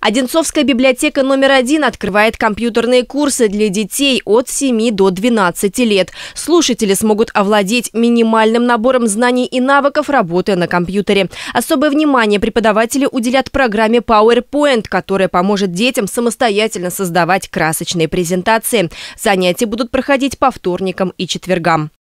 Одинцовская библиотека номер один открывает компьютерные курсы для детей от 7 до 12 лет. Слушатели смогут овладеть минимальным набором знаний и навыков, работы на компьютере. Особое внимание преподаватели уделят программе PowerPoint, которая поможет детям самостоятельно создавать красочные презентации. Занятия будут проходить по вторникам и четвергам.